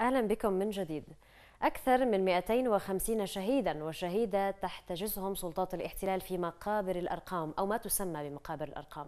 أهلا بكم من جديد أكثر من 250 شهيدا وشهيدة تحتجزهم سلطات الاحتلال في مقابر الأرقام أو ما تسمى بمقابر الأرقام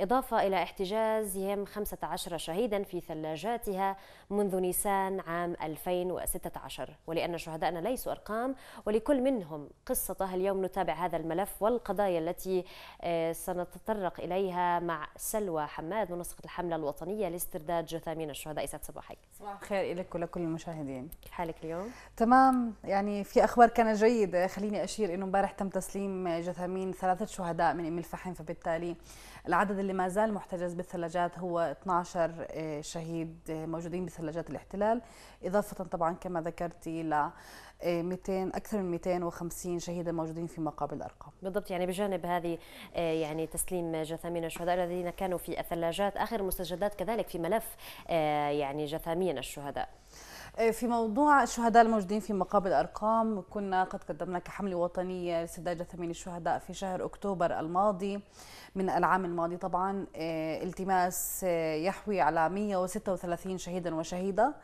إضافة إلى احتجازهم 15 شهيدا في ثلاجاتها منذ نيسان عام 2016 ولأن شهدائنا ليسوا أرقام ولكل منهم قصته اليوم نتابع هذا الملف والقضايا التي آه، سنتطرق إليها مع سلوى حماد منسقة الحملة الوطنية لاسترداد جثامين الشهداء يسعد صباحك صباح الخير لك ولكل المشاهدين كيف حالك اليوم؟ اليوم؟ تمام يعني في اخبار كانت جيده خليني اشير انه امبارح تم تسليم جثامين ثلاثه شهداء من ام الفحم فبالتالي العدد اللي ما زال محتجز بالثلاجات هو 12 آه، شهيد آه، موجودين بثلاجات الاحتلال اضافه طبعا كما ذكرتي ل 200 آه، اكثر من 250 شهيدا موجودين في مقابل الارقام بالضبط يعني بجانب هذه يعني تسليم جثامين الشهداء الذين كانوا في الثلاجات اخر مستجدات كذلك في ملف يعني جثامين الشهداء آه، في موضوع الشهداء الموجودين في مقابل أرقام كنا قد قدمنا كحملة وطنية لسداد جثامين الشهداء في شهر أكتوبر الماضي من العام الماضي طبعا آه، التماس آه، يحوي على 136 شهيدا وشهيدة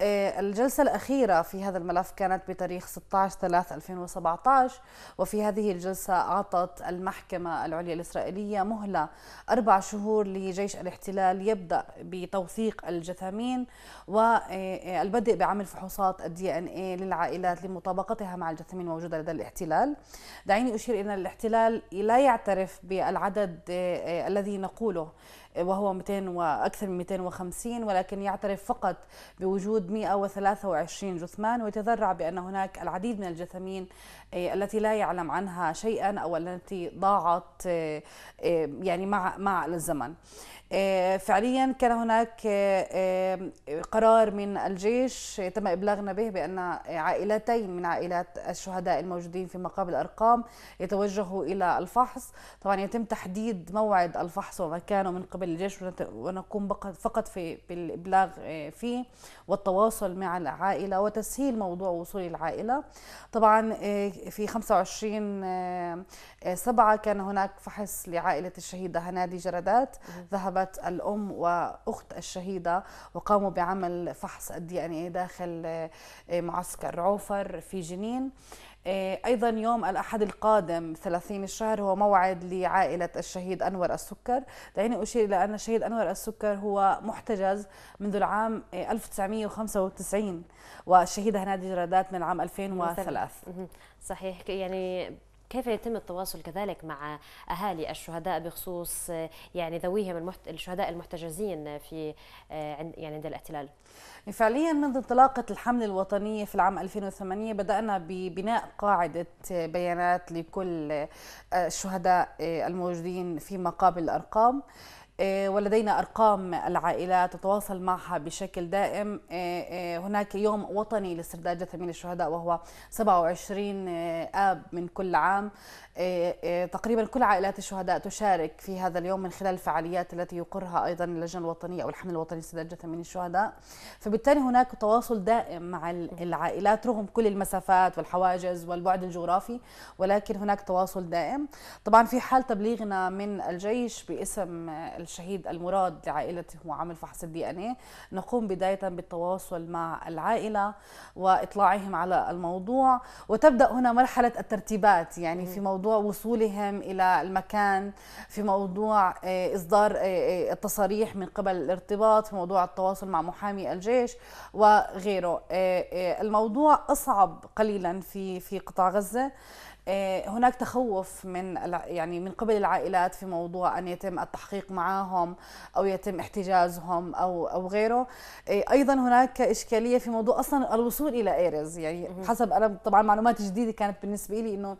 آه، الجلسة الأخيرة في هذا الملف كانت بتاريخ 16/3/2017 وفي هذه الجلسة أعطت المحكمة العليا الإسرائيلية مهلة أربع شهور لجيش الاحتلال يبدأ بتوثيق الجثامين والبدء آه، آه، بعمل فحوصات الدي ان اي للعائلات لمطابقتها مع الجثامين الموجودة لدى الاحتلال دعيني أشير إلى أن الاحتلال لا يعترف بالعدد الذي نقوله وهو 200 وأكثر من 250 ولكن يعترف فقط بوجود 123 جثمان ويتذرع بأن هناك العديد من الجثمين آه، التي لا يعلم عنها شيئا أو التي ضاعت آه، آه، يعني مع مع الزمن آه، فعليا كان هناك آه، آه، قرار من الجيش تم ابلاغنا به بان عائلتين من عائلات الشهداء الموجودين في مقابل الارقام يتوجهوا الى الفحص طبعا يتم تحديد موعد الفحص ومكانه من قبل الجيش ونقوم فقط في بالابلاغ فيه والتواصل مع العائله وتسهيل موضوع وصول العائله طبعا في 25 سبعة كان هناك فحص لعائله الشهيده هنادي جردات ذهبت زارت الام واخت الشهيده وقاموا بعمل فحص الدي ان اي داخل آه، معسكر عوفر في جنين آه، ايضا يوم الاحد القادم 30 الشهر هو موعد لعائله الشهيد انور السكر دعيني اشير الى ان الشهيد انور السكر هو محتجز منذ العام 1995 آه، والشهيده هنادي جرادات من العام 2003 صحيح يعني كيف يتم التواصل كذلك مع اهالي الشهداء بخصوص يعني ذويهم المحت... الشهداء المحتجزين في آه، عند يعني عند الاحتلال؟ فعليا منذ انطلاقه الحمله الوطنيه في العام 2008 بدانا ببناء قاعده بيانات لكل آه، الشهداء آه، الموجودين في مقابل الارقام. آه، ولدينا ارقام العائلات تتواصل معها بشكل دائم آه، آه، هناك يوم وطني لاسترداد جثامين الشهداء وهو 27 اب من كل عام تقريبا كل عائلات الشهداء تشارك في هذا اليوم من خلال الفعاليات التي يقرها ايضا اللجنه الوطنيه او الحمل الوطني لاسترداد جثامين الشهداء فبالتالي هناك تواصل دائم مع العائلات رغم كل المسافات والحواجز والبعد الجغرافي ولكن هناك تواصل دائم طبعا في حال تبليغنا من الجيش باسم الشهيد المراد لعائلته وعمل فحص الدي ان اي نقوم بدايه بالتواصل مع العائله واطلاعهم على الموضوع وتبدا هنا مرحله الترتيبات يعني في موضوع وصولهم الى المكان في موضوع آه، اصدار آه، آه، التصاريح من قبل الارتباط في موضوع التواصل مع محامي الجيش وغيره الموضوع اصعب قليلا في في قطاع غزه آه، هناك تخوف من يعني من قبل العائلات في موضوع ان يتم التحقيق معهم او يتم احتجازهم او او غيره آه، ايضا هناك اشكاليه في موضوع اصلا الوصول الى ايرز يعني حسب انا طبعا معلومات جديده كانت بالنسبه لي انه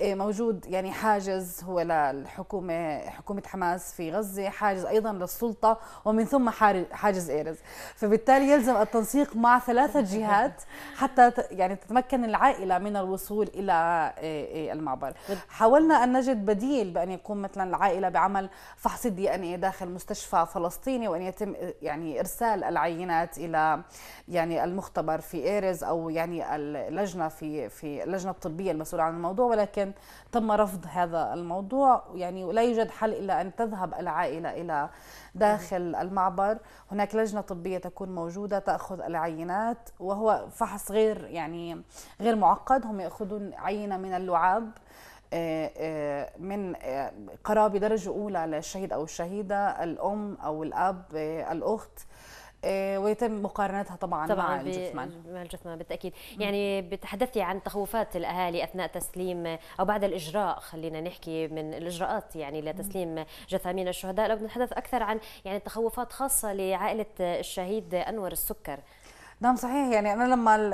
آه، موجود يعني حاجز هو للحكومه حكومه حماس في غزه حاجز ايضا للسلطه ومن ثم حاجز ايرز فبالتالي يلزم التنسيق مع ثلاثه جهات حتى يعني تتمكن العائله من الوصول الى إيه، إيه، المعبر حاولنا أن نجد بديل بأن يقوم مثلا العائلة بعمل فحص الدي ان اي داخل مستشفى فلسطيني وأن يتم يعني إرسال العينات إلى يعني المختبر في إيرز أو يعني اللجنة في في اللجنة الطبية المسؤولة عن الموضوع ولكن تم رفض هذا الموضوع يعني ولا يوجد حل إلا أن تذهب العائلة إلى داخل المعبر هناك لجنة طبية تكون موجودة تأخذ العينات وهو فحص غير يعني غير معقد هم يأخذون عينة من اللعاب آه، آه، من آه، قرابة درجة أولى للشهيد أو الشهيدة الأم أو الأب الأخت آه، ويتم مقارنتها طبعا, طبعا مع الجثمان مع الجثمان بالتاكيد يعني بتحدثي عن تخوفات الاهالي اثناء تسليم او بعد الاجراء خلينا نحكي من الاجراءات يعني لتسليم جثامين الشهداء لو بنتحدث اكثر عن يعني تخوفات خاصه لعائله الشهيد انور السكر نعم صحيح يعني انا لما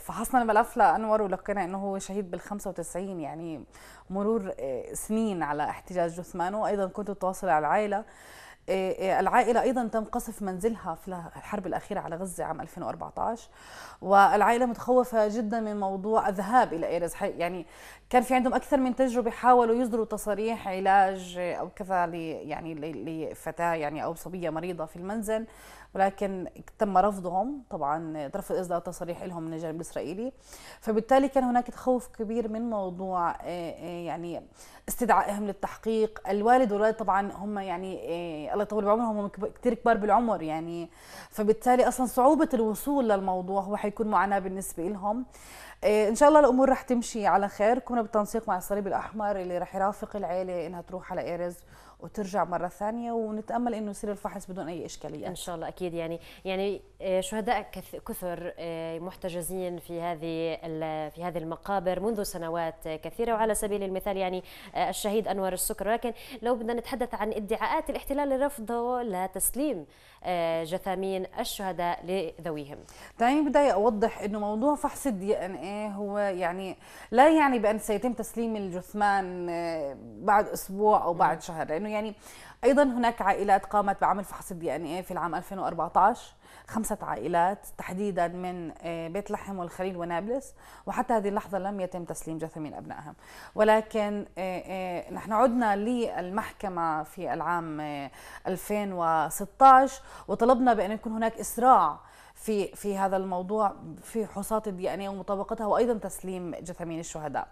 فحصنا الملف لانور ولقينا انه هو شهيد بال 95 يعني مرور آه، سنين على احتجاج جثمانه ايضا كنت اتواصل على العائله إيه، إيه، العائلة أيضا تم قصف منزلها في الحرب الأخيرة على غزة عام 2014 والعائلة متخوفة جدا من موضوع الذهاب إلى إيرز يعني كان في عندهم أكثر من تجربة حاولوا يصدروا تصاريح علاج أو كذا يعني لفتاة يعني أو صبية مريضة في المنزل ولكن تم رفضهم طبعا رفض اصدار تصريح لهم من الجانب الاسرائيلي فبالتالي كان هناك تخوف كبير من موضوع آه، آه، يعني استدعائهم للتحقيق الوالد والوالد طبعا هم يعني آه، الله يطول بعمرهم هم كثير كبار بالعمر يعني فبالتالي اصلا صعوبه الوصول للموضوع هو حيكون معاناه بالنسبه لهم ان شاء الله الامور رح تمشي على خير كنا بالتنسيق مع الصليب الاحمر اللي رح يرافق العيله انها تروح على ايرز وترجع مره ثانيه ونتامل انه يصير الفحص بدون اي اشكاليات ان شاء الله اكيد يعني يعني آه، شهداء كثر آه، محتجزين في هذه في هذه المقابر منذ سنوات كثيره وعلى سبيل المثال يعني آه، الشهيد انور السكر ولكن لو بدنا نتحدث عن ادعاءات الاحتلال رفضه لتسليم آه، جثامين الشهداء لذويهم دعيني بداية أوضح أنه موضوع فحص الدي ان ايه هو يعني لا يعني بأن سيتم تسليم الجثمان آه، بعد أسبوع أو بعد شهر لأنه يعني أيضا هناك عائلات قامت بعمل فحص الدي ان ايه في العام 2014 خمسة عائلات تحديدا من آه، بيت لحم والخليل ونابلس وحتى هذه اللحظة لم يتم تسليم جثامين أبنائهم ولكن آه، آه، نحن عدنا للمحكمة في العام 2016 وطلبنا بأن يكون هناك إسراع في في هذا الموضوع في الدي ان ومطابقتها وأيضا تسليم جثامين الشهداء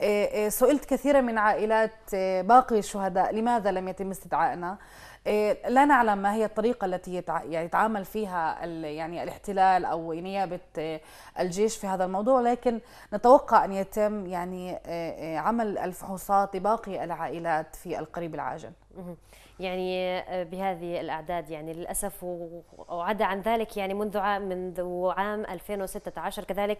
إيه، إيه، سئلت كثيرا من عائلات إيه، باقي الشهداء لماذا لم يتم استدعائنا لا نعلم ما هي الطريقة التي يعني يتعامل فيها يعني الاحتلال أو نيابة الجيش في هذا الموضوع لكن نتوقع أن يتم يعني عمل الفحوصات لباقي العائلات في القريب العاجل يعني آه، بهذه الأعداد يعني للأسف وعدا عن ذلك يعني منذ عام منذ عام 2016 كذلك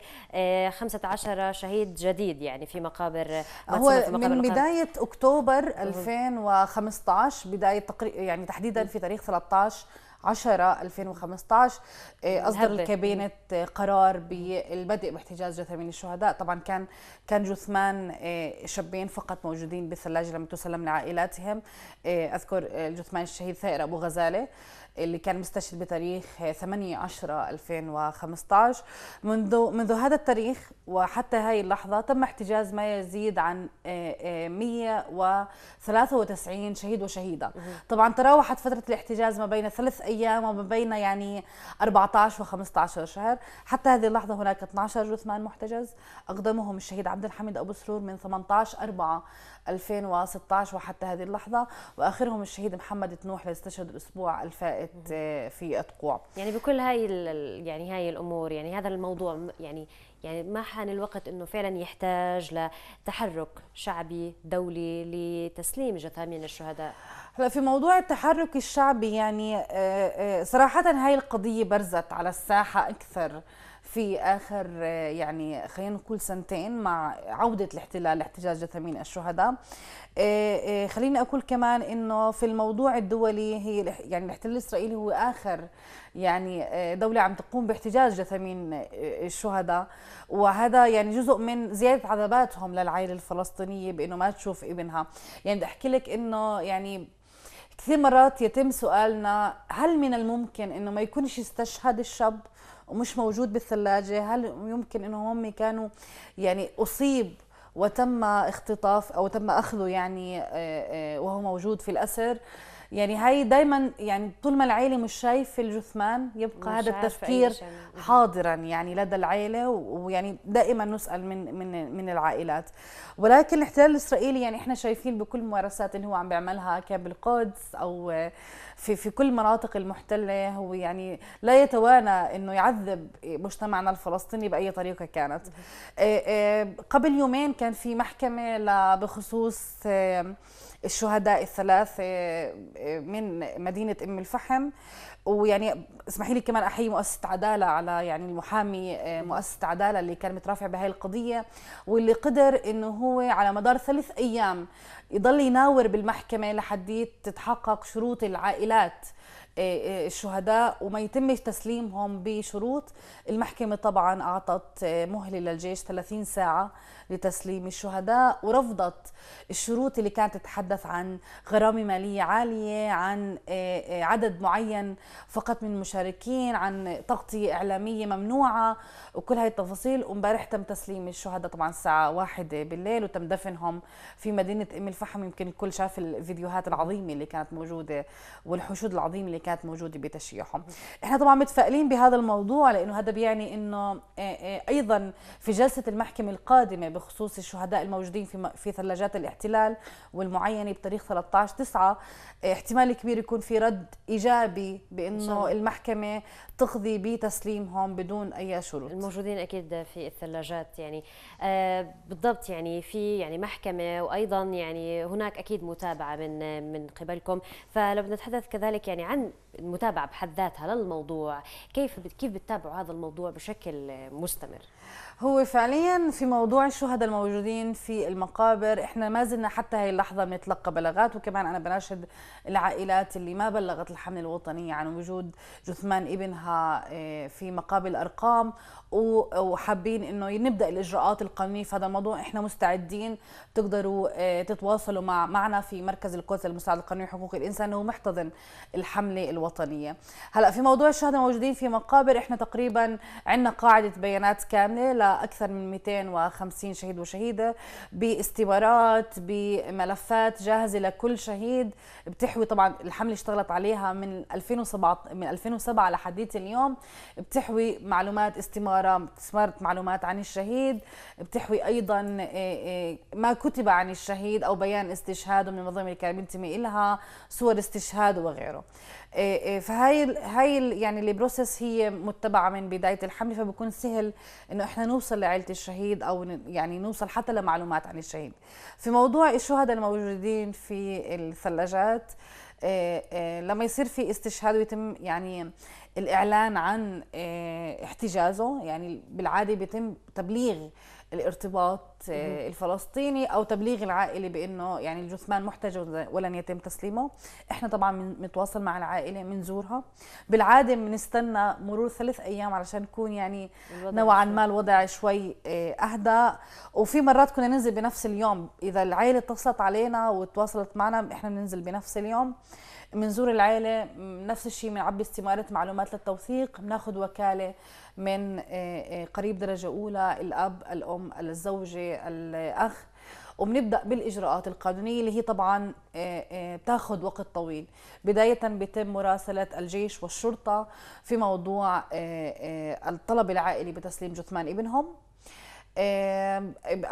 15 آه، شهيد جديد يعني في مقابر آه، هو في مقابر من بداية أكتوبر 2015 بداية يعني تحديدا في تاريخ 13 10 2015 اصدر الكابينه إيه، قرار بالبدء باحتجاز جثامين الشهداء طبعا كان كان جثمان إيه، شابين فقط موجودين بالثلاجه لم تسلم لعائلاتهم إيه، اذكر الجثمان الشهيد ثائر ابو غزاله اللي كان مستشهد بتاريخ 8 10 2015 منذ منذ هذا التاريخ وحتى هاي اللحظه تم احتجاز ما يزيد عن 193 آه، آه، شهيد وشهيده طبعا تراوحت فتره الاحتجاز ما بين ثلاث ايام وما بين يعني 14 و15 شهر حتى هذه اللحظه هناك 12 جثمان محتجز اقدمهم الشهيد عبد الحميد ابو سرور من 18 4 2016 وحتى هذه اللحظة وآخرهم الشهيد محمد تنوح اللي استشهد الأسبوع الفائت آه، في أتقوع يعني بكل هاي يعني هاي الأمور يعني هذا الموضوع يعني يعني ما حان الوقت انه فعلا يحتاج لتحرك شعبي دولي لتسليم جثامين الشهداء هلا في موضوع التحرك الشعبي يعني آه، آه، صراحه هاي القضيه برزت على الساحه اكثر في اخر يعني خلينا نقول سنتين مع عوده الاحتلال لاحتجاج جثامين الشهداء آه، آه، خليني اقول كمان انه في الموضوع الدولي هي يعني الاحتلال الاسرائيلي هو اخر يعني آه، دوله عم تقوم باحتجاج جثامين الشهداء وهذا يعني جزء من زياده عذاباتهم للعائله الفلسطينيه بانه ما تشوف ابنها يعني بدي احكي لك انه يعني كثير مرات يتم سؤالنا هل من الممكن انه ما يكونش استشهد الشاب ومش موجود بالثلاجة هل يمكن أنه هم كانوا يعني أصيب وتم اختطاف أو تم أخذه يعني آه، آه، وهو موجود في الأسر يعني هاي دائما يعني طول ما العيله مش شايفه الجثمان يبقى هذا التفكير حاضرا يعني لدى العيله ويعني دائما نسال من من من العائلات ولكن الاحتلال الاسرائيلي يعني احنا شايفين بكل الممارسات اللي هو عم بيعملها كان بالقدس او في في كل مناطق المحتله هو يعني لا يتوانى انه يعذب مجتمعنا الفلسطيني باي طريقه كانت آه، آه، قبل يومين كان في محكمه بخصوص آه، الشهداء الثلاثة من مدينة أم الفحم ويعني اسمحي لي كمان احيي مؤسسه عداله على يعني المحامي آه، مؤسسه عداله اللي كان مترافع بهي القضيه واللي قدر انه هو على مدار ثلاث ايام يضل يناور بالمحكمه لحديت تتحقق شروط العائلات آه، آه، الشهداء وما يتم تسليمهم بشروط المحكمة طبعا أعطت مهلة للجيش 30 ساعة لتسليم الشهداء ورفضت الشروط اللي كانت تتحدث عن غرامة مالية عالية عن عدد معين فقط من مشاركين عن تغطية إعلامية ممنوعة وكل هاي التفاصيل ومبارح تم تسليم الشهداء طبعا الساعة واحدة بالليل وتم دفنهم في مدينة أم الفحم يمكن الكل شاف الفيديوهات العظيمة اللي كانت موجودة والحشود العظيمة اللي كانت موجودة بتشييعهم احنا طبعا متفائلين بهذا الموضوع لأنه هذا بيعني أنه آه، آه، أيضا في جلسة المحكمة القادمة بخصوص الشهداء الموجودين في في ثلاجات الاحتلال والمعينة بتاريخ 13 9 آه، احتمال كبير يكون في رد إيجابي بانه المحكمه تقضي بتسليمهم بدون اي شروط الموجودين اكيد في الثلاجات يعني آه بالضبط يعني في يعني محكمه وايضا يعني هناك اكيد متابعه من من قبلكم فلو بدنا نتحدث كذلك يعني عن المتابعه بحد ذاتها للموضوع كيف كيف بتتابعوا هذا الموضوع بشكل مستمر هو فعليا في موضوع الشهداء الموجودين في المقابر احنا ما زلنا حتى هاي اللحظه بنتلقى بلاغات وكمان انا بناشد العائلات اللي ما بلغت الحمله الوطنيه عن وجود جثمان ابنها آه، في مقابل أرقام وحابين انه نبدا الاجراءات القانونيه في هذا الموضوع احنا مستعدين تقدروا آه، تتواصلوا مع معنا في مركز القدس المساعد القانوني حقوق الانسان هو محتضن الحمله الوطنية الوطنية هلا في موضوع الشهداء موجودين في مقابر احنا تقريبا عندنا قاعدة بيانات كاملة لأكثر من 250 شهيد وشهيدة باستمارات بملفات جاهزة لكل شهيد بتحوي طبعا الحملة اشتغلت عليها من 2007 من 2007 لحديت اليوم بتحوي معلومات استمارة استمارة معلومات عن الشهيد بتحوي أيضا آه، آه، ما كتب عن الشهيد أو بيان استشهاده من المنظمة اللي كان بينتمي إلها صور استشهاد وغيره إيه، إيه، فهي هي يعني البروسيس هي متبعه من بدايه الحمله فبكون سهل انه احنا نوصل لعائله الشهيد او يعني نوصل حتى لمعلومات عن الشهيد في موضوع الشهداء الموجودين في الثلاجات إيه، لما يصير في استشهاد ويتم يعني الاعلان عن احتجازه يعني بالعاده بيتم تبليغ الارتباط آه، الفلسطيني او تبليغ العائله بانه يعني الجثمان محتجز ولن يتم تسليمه احنا طبعا بنتواصل مع العائله بنزورها بالعاده بنستنى مرور ثلاث ايام علشان نكون يعني نوعا ما الوضع شوي آه، اهدى وفي مرات كنا ننزل بنفس اليوم اذا العائله اتصلت علينا وتواصلت معنا احنا بننزل بنفس اليوم بنزور العيله نفس الشيء بنعبي استماره معلومات للتوثيق بناخذ وكاله من آه، آه، قريب درجه اولى الاب الام الزوجه الاخ وبنبدا بالاجراءات القانونيه اللي هي طبعا آه، بتاخذ وقت طويل بدايه بيتم مراسله الجيش والشرطه في موضوع الطلب العائلي بتسليم جثمان ابنهم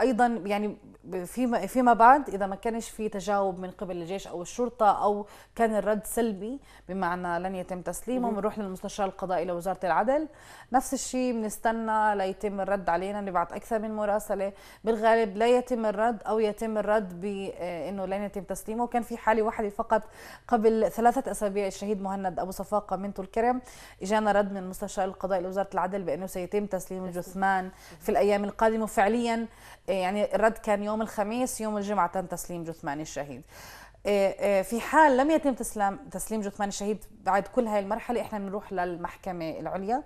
ايضا يعني فيما فيما بعد اذا ما كانش في تجاوب من قبل الجيش او الشرطه او كان الرد سلبي بمعنى لن يتم تسليمه بنروح للمستشار القضائي لوزاره العدل نفس الشيء بنستنى ليتم الرد علينا نبعت اكثر من مراسله بالغالب لا يتم الرد او يتم الرد بانه آه، لن يتم تسليمه كان في حاله واحده فقط قبل ثلاثه اسابيع الشهيد مهند ابو صفاقه طول الكرم اجانا رد من المستشار القضائي لوزاره العدل بانه سيتم تسليم الجثمان في الايام القادمه تسليمه فعليا آه، يعني الرد كان يوم الخميس يوم الجمعة تم تسليم جثمان الشهيد آه، آه، في حال لم يتم تسليم تسليم جثمان الشهيد بعد كل هاي المرحلة احنا بنروح للمحكمة العليا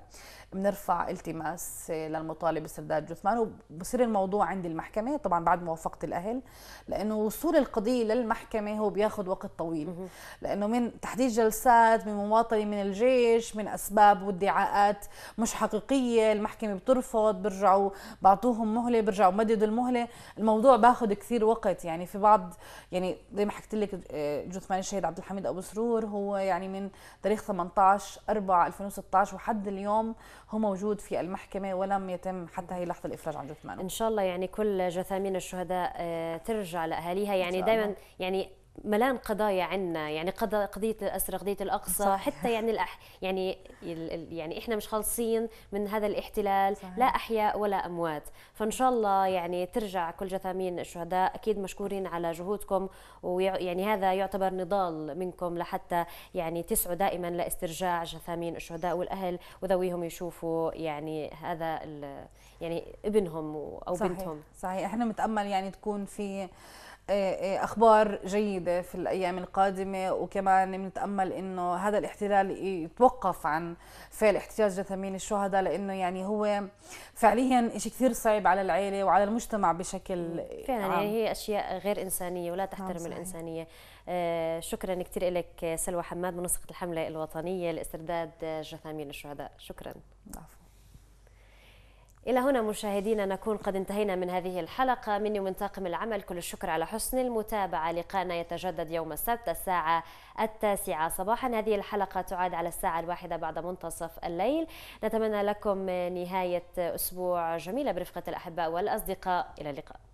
بنرفع التماس للمطالب باسترداد جثمان وبصير الموضوع عند المحكمه طبعا بعد موافقه الاهل لانه وصول القضيه للمحكمه هو بياخذ وقت طويل لانه من تحديد جلسات من مواطنه من الجيش من اسباب وادعاءات مش حقيقيه المحكمه بترفض بيرجعوا بعطوهم مهله بيرجعوا مددوا المهله الموضوع باخذ كثير وقت يعني في بعض يعني زي ما حكيت لك آه، جثمان الشهيد عبد الحميد ابو سرور هو يعني من تاريخ 18 4 2016 وحد اليوم هو موجود في المحكمه ولم يتم حتى هي اللحظه الافراج عن جثمانه ان شاء الله يعني كل جثامين الشهداء آه، ترجع لاهاليها يعني دائما يعني ملان قضايا عنا يعني قضايا قضيه الاسره قضيه الاقصى صح. حتى يعني الأح... يعني يعني احنا مش خالصين من هذا الاحتلال صح. لا احياء ولا اموات فان شاء الله يعني ترجع كل جثامين الشهداء اكيد مشكورين على جهودكم ويعني هذا يعتبر نضال منكم لحتى يعني تسعوا دائما لاسترجاع جثامين الشهداء والاهل وذويهم يشوفوا يعني هذا ال... يعني ابنهم او صحيح. بنتهم صحيح احنا متامل يعني تكون في آه، آه، اخبار جيده في الايام القادمه وكمان بنتامل انه هذا الاحتلال يتوقف عن فعل احتجاج جثامين الشهداء لانه يعني هو فعليا شيء كثير صعب على العائله وعلى المجتمع بشكل فعلا عام. يعني هي اشياء غير انسانيه ولا نعم، تحترم الانسانيه آه، شكرا كثير لك سلوى حماد منسقه الحمله الوطنيه لاسترداد جثامين الشهداء شكرا عفو. إلى هنا مشاهدينا نكون قد انتهينا من هذه الحلقة مني ومن طاقم العمل كل الشكر على حسن المتابعة لقاءنا يتجدد يوم السبت الساعة التاسعة صباحا هذه الحلقة تعاد على الساعة الواحدة بعد منتصف الليل نتمنى لكم نهاية أسبوع جميلة برفقة الأحباء والأصدقاء إلى اللقاء